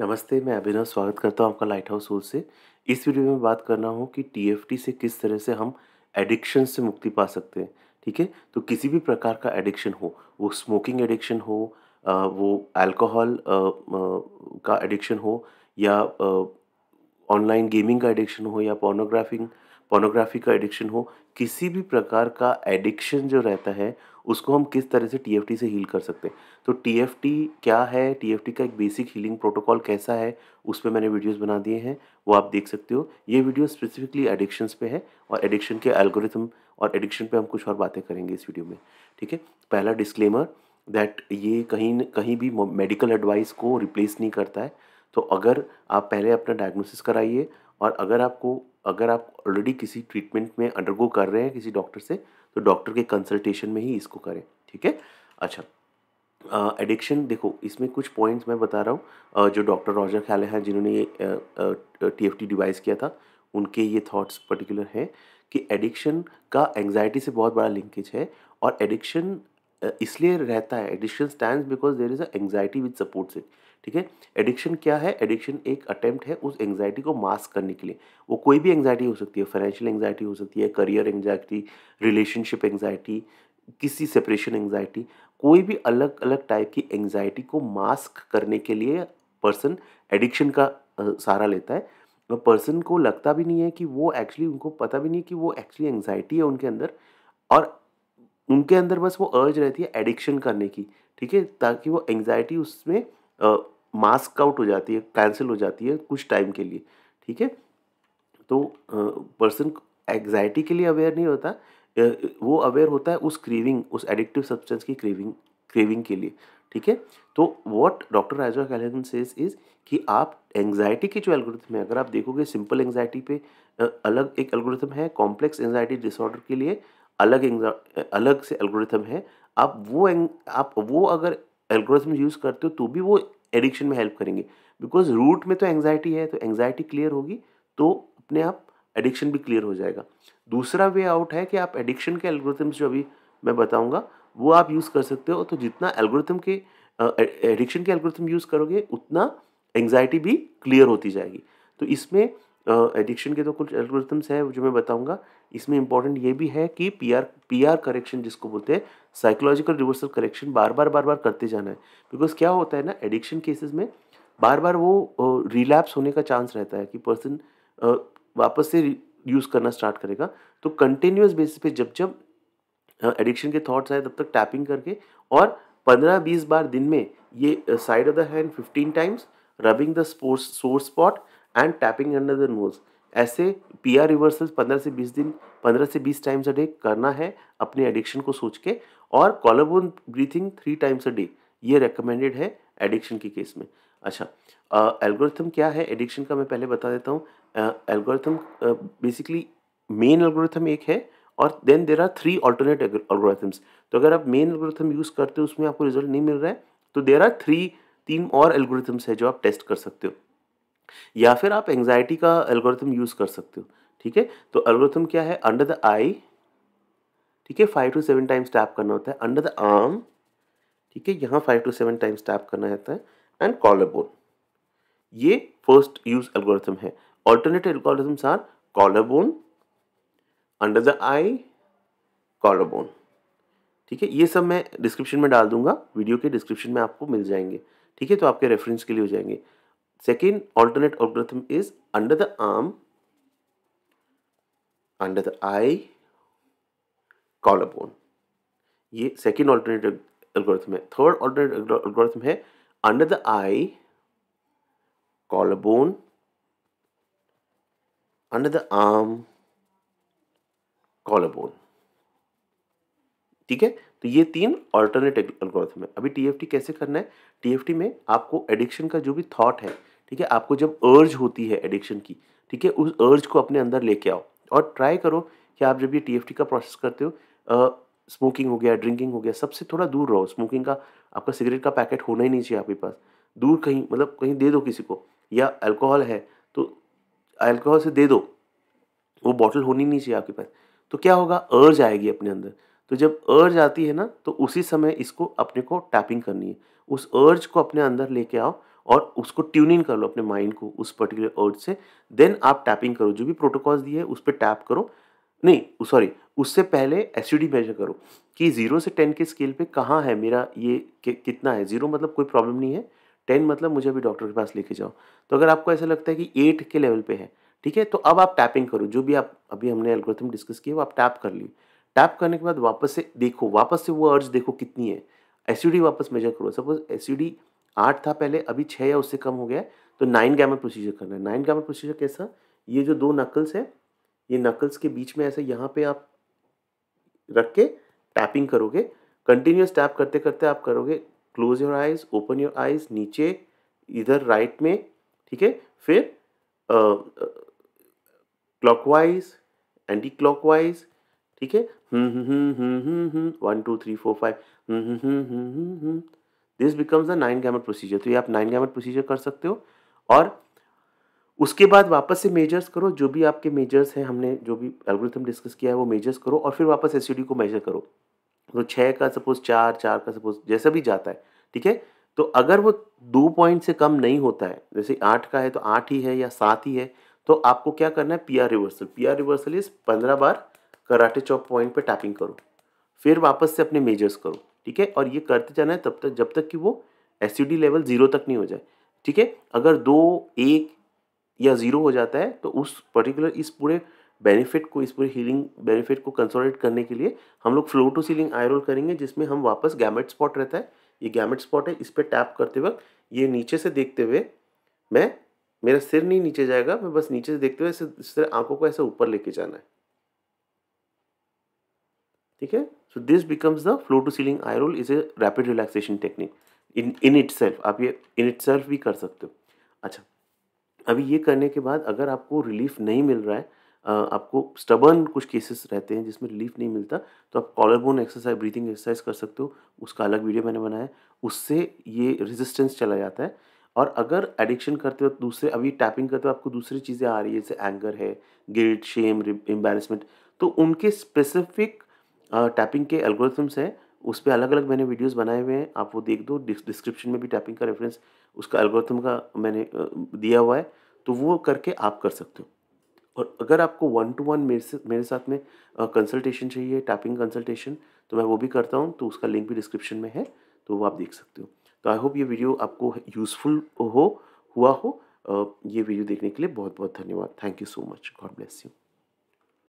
नमस्ते मैं अभिनव स्वागत करता हूँ आपका लाइट हाउस होल से इस वीडियो में बात कर रहा हूँ कि टी से किस तरह से हम एडिक्शन से मुक्ति पा सकते हैं ठीक है तो किसी भी प्रकार का एडिक्शन हो वो स्मोकिंग एडिक्शन हो वो अल्कोहल का एडिक्शन हो या ऑनलाइन गेमिंग का एडिक्शन हो या पोर्नोग्राफिंग पोर्नोग्राफी का एडिक्शन हो किसी भी प्रकार का एडिक्शन जो रहता है उसको हम किस तरह से टी से हील कर सकते हैं तो टी क्या है टी का एक बेसिक हीलिंग प्रोटोकॉल कैसा है उस पर मैंने वीडियोस बना दिए हैं वो आप देख सकते हो ये वीडियो स्पेसिफिकली एडिक्शंस पे है और एडिक्शन के एल्गोरिथम और एडिक्शन पे हम कुछ और बातें करेंगे इस वीडियो में ठीक है पहला डिस्क्लेमर दैट ये कहीं कहीं भी मेडिकल एडवाइस को रिप्लेस नहीं करता है तो अगर आप पहले अपना डायग्नोसिस कराइए और अगर आपको अगर आप ऑलरेडी किसी ट्रीटमेंट में अंडरगो कर रहे हैं किसी डॉक्टर से तो डॉक्टर के कंसल्टेशन में ही इसको करें ठीक है अच्छा एडिक्शन uh, देखो इसमें कुछ पॉइंट्स मैं बता रहा हूँ uh, जो डॉक्टर रॉजर ख्याले हैं जिन्होंने ये टी एफ टी डिवाइस किया था उनके ये थॉट्स पर्टिकुलर हैं कि एडिक्शन का एंग्जाइटी से बहुत बड़ा लिंकेज है और एडिक्शन इसलिए रहता है addiction stand because there is a anxiety with supports it ठीक है एडिक्शन क्या है एडिक्शन एक अटेम्प्ट है उस एंगजाइटी को मास्क करने के लिए वो कोई भी एंगजाइटी हो सकती है फाइनेंशियल एंगजाइटी हो सकती है करियर एंगजाइटी रिलेशनशिप एंगजाइटी किसी सेपरेशन एंगजाइटी कोई भी अलग अलग टाइप की एंगजाइटी को मास्क करने के लिए पर्सन एडिक्शन का सहारा लेता है पर्सन को लगता भी नहीं है कि वो एक्चुअली उनको पता भी नहीं कि वो एक्चुअली एंगजाइटी है उनके अंदर और उनके अंदर बस वो अर्ज रहती है एडिक्शन करने की ठीक है ताकि वो एंग्जाइटी उसमें मास्क आउट हो जाती है कैंसिल हो जाती है कुछ टाइम के लिए ठीक है तो पर्सन एग्जाइटी के लिए अवेयर नहीं होता वो अवेयर होता है उस क्रीविंग उस एडिक्टिव सब्सटेंस की क्रीविंग क्रीविंग के लिए ठीक है तो वॉट डॉक्टर राजा कैलन सेज इज कि आप एंगजाइटी की जो एल्गोरिथम है अगर आप देखोगे सिंपल एंग्जाइटी पे अलग एक एल्गोरिथम है कॉम्प्लेक्स एंगजाइटी डिसऑर्डर के लिए अलग अलग से एल्गोरिथम है आप वो आप वो अगर एल्गोरिथम यूज़ करते हो तो भी वो एडिक्शन में हेल्प करेंगे बिकॉज रूट में तो एंगजाइटी है तो एंगजाइटी क्लियर होगी तो अपने आप एडिक्शन भी क्लियर हो जाएगा दूसरा वे आउट है कि आप एडिक्शन के एल्गोरिथम्स जो अभी मैं बताऊंगा वो आप यूज़ कर सकते हो तो जितना एल्गोरिथम के एडिक्शन के एल्गोरिथम यूज़ करोगे उतना एंगजाइटी भी क्लियर होती जाएगी तो इसमें एडिक्शन के तो कुछ एल्गोरिथम्स है जो मैं बताऊंगा इसमें इंपॉर्टेंट ये भी है कि P R P R correction जिसको बोलते हैं साइकोलॉजिकल रिवर्सल करेक्शन बार बार बार बार करते जाना है बिकॉज क्या होता है ना एडिक्शन केसेस में बार बार वो रिलैप्स होने का चांस रहता है कि पर्सन वापस से यूज़ करना स्टार्ट करेगा तो कंटिन्यूस बेसिस पे जब जब एडिक्शन के थॉट्स आए तब तक टैपिंग करके और पंद्रह बीस बार दिन में ये side of the hand fifteen times rubbing the sports source spot and tapping under the nose ऐसे पी आर रिवर्सल पंद्रह से बीस दिन पंद्रह से बीस टाइम्स अ डे करना है अपने एडिक्शन को सोच के और collarbone breathing three times a day ये रिकमेंडेड है एडिक्शन के केस में अच्छा एल्गोरिथम क्या है एडिक्शन का मैं पहले बता देता हूँ एल्गोरिथम बेसिकली मेन एल्गोरिथम एक है और then there are three alternate algorithms तो अगर आप मेन एल्गोरिथम यूज़ करते हो उसमें आपको रिजल्ट नहीं मिल रहा है तो देर आर थ्री तीन और एल्गोरिथम्स है जो आप टेस्ट कर सकते हो या फिर आप एंग्जाइटी का एल्गोरिथम यूज़ कर सकते हो ठीक है तो एल्गोरिथम क्या है अंडर द आई ठीक है five to seven times tap करना होता है अंडर द आर्म ठीक है यहाँ five to seven times tap करना रहता है एंड कॉलर बोन ये फर्स्ट यूज एल्गोरिथम है alternate algorithms are collar bone under the eye collar bone ठीक है ये सब मैं डिस्क्रिप्शन में डाल दूंगा वीडियो के डिस्क्रिप्शन में आपको मिल जाएंगे ठीक है तो आपके रेफरेंस के लिए हो जाएंगे Second alternate algorithm is under the arm, under the eye, collarbone ये सेकेंड ऑल्टरनेट एल्गोरिथम है थर्ड ऑल्टरनेट एल्गोरिथम है under the eye collarbone under the arm collarbone ठीक है तो ये तीन ऑल्टरनेट एल्गोरिथम है अभी टीएफटी कैसे करना है टीएफटी में आपको एडिक्शन का जो भी थॉट है ठीक है आपको जब अर्ज होती है एडिक्शन की ठीक है उस अर्ज को अपने अंदर लेके आओ और ट्राई करो कि आप जब ये टीएफटी का प्रोसेस करते हो स्मोकिंग हो गया ड्रिंकिंग हो गया सबसे थोड़ा दूर रहो स्मोकिंग का आपका सिगरेट का पैकेट होना ही नहीं चाहिए आपके पास दूर कहीं मतलब कहीं दे दो किसी को या अल्कोहल है तो अल्कोहल से दे दो वो बॉटल होनी नहीं चाहिए आपके पास तो क्या होगा अर्ज आएगी अपने अंदर तो जब अर्ज आती है ना तो उसी समय इसको अपने को टैपिंग करनी है उस अर्ज को अपने अंदर लेके आओ और उसको ट्यून इन कर लो अपने माइंड को उस पर्टिकुलर अर्ज से देन आप टैपिंग करो जो भी प्रोटोकॉल्स दिए उस पर टैप करो नहीं सॉरी उससे पहले एसिडी मेजर करो कि ज़ीरो से टेन के स्केल पे कहाँ है मेरा ये कि, कितना है ज़ीरो मतलब कोई प्रॉब्लम नहीं है टेन मतलब मुझे अभी डॉक्टर के पास लेके जाओ तो अगर आपको ऐसा लगता है कि एट के लेवल पे है ठीक है तो अब आप टैपिंग करो जो भी आप अभी हमने एल्गोरिथम डिस्कस किया वो आप टैप कर लिए टैप करने के बाद वापस से देखो वापस से वो अर्ज देखो कितनी है एस वापस मेजर करो सपोज एस आठ था पहले अभी छः या उससे कम हो गया है तो नाइन गैमर प्रोसीजर करना है नाइन गैमर प्रोसीजर कैसा ये जो दो नकल्स है ये नकल्स के बीच में ऐसे यहाँ पे आप रख के टैपिंग करोगे कंटिन्यूस टैप करते करते आप करोगे close your eyes open your eyes नीचे इधर राइट right में ठीक है फिर क्लॉकवाइज एंटी क्लॉकवाइज ठीक है one two three four five this becomes the nine gamut procedure तो ये आप नाइन गैमेट प्रोसीजर कर सकते हो और उसके बाद वापस से मेजर्स करो जो भी आपके मेजर्स हैं हमने जो भी एल्गोरिथम डिस्कस किया है वो मेजर्स करो और फिर वापस एस को मेजर करो तो छः का सपोज चार चार का सपोज जैसा भी जाता है ठीक है तो अगर वो दो पॉइंट से कम नहीं होता है जैसे आठ का है तो आठ ही है या सात ही है तो आपको क्या करना है P R reversal P R reversal is पंद्रह बार कराटे चौक पॉइंट पे टैपिंग करो फिर वापस से अपने मेजर्स करो ठीक है और ये करते जाना है तब तक जब तक कि वो एसिडी लेवल ज़ीरो तक नहीं हो जाए ठीक है अगर दो एक या ज़ीरो हो जाता है तो उस पर्टिकुलर इस पूरे बेनिफिट को इस पूरे हीलिंग बेनिफिट को कंसोलिडेट करने के लिए हम लोग floor to ceiling eye roll करेंगे जिसमें हम वापस गैमेट स्पॉट रहता है ये गैमेट स्पॉट है इस पर टैप करते वक्त ये नीचे से देखते हुए मैं मेरा सिर नहीं नीचे जाएगा मैं बस नीचे से देखते हुए इस तरह आँखों को ऐसे ऊपर लेके जाना है ठीक है so this becomes the floor to ceiling eye roll is a rapid relaxation technique in in it आप ये इन इट भी कर सकते हो अच्छा अभी ये करने के बाद अगर आपको रिलीफ नहीं मिल रहा है आपको स्टबर्न कुछ केसेस रहते हैं जिसमें रिलीफ नहीं मिलता तो आप collar bone exercise breathing exercise कर सकते हो उसका अलग वीडियो मैंने बनाया उससे ये रेजिस्टेंस चला जाता है और अगर एडिक्शन करते हो दूसरे अभी टैपिंग करते हो आपको दूसरी चीज़ें आ रही है जैसे एंगर है गिल्ट शेम एम्बेरसमेंट तो उनके स्पेसिफिक टैपिंग के एल्गोरिथम्स है उस पर अलग अलग मैंने वीडियोस बनाए हुए हैं आप वो देख दो डिस्क्रिप्शन में भी टैपिंग का रेफरेंस उसका एल्गोरिथम का मैंने दिया हुआ है तो वो करके आप कर सकते हो और अगर आपको वन टू वन मेरे से मेरे साथ में कंसल्टेशन चाहिए टैपिंग कंसल्टेशन तो मैं वो भी करता हूँ तो उसका लिंक भी डिस्क्रिप्शन में है तो वो आप देख सकते हो तो आई होप ये वीडियो आपको यूज़फुल हो हुआ हो ये वीडियो देखने के लिए बहुत बहुत धन्यवाद thank you so much God bless you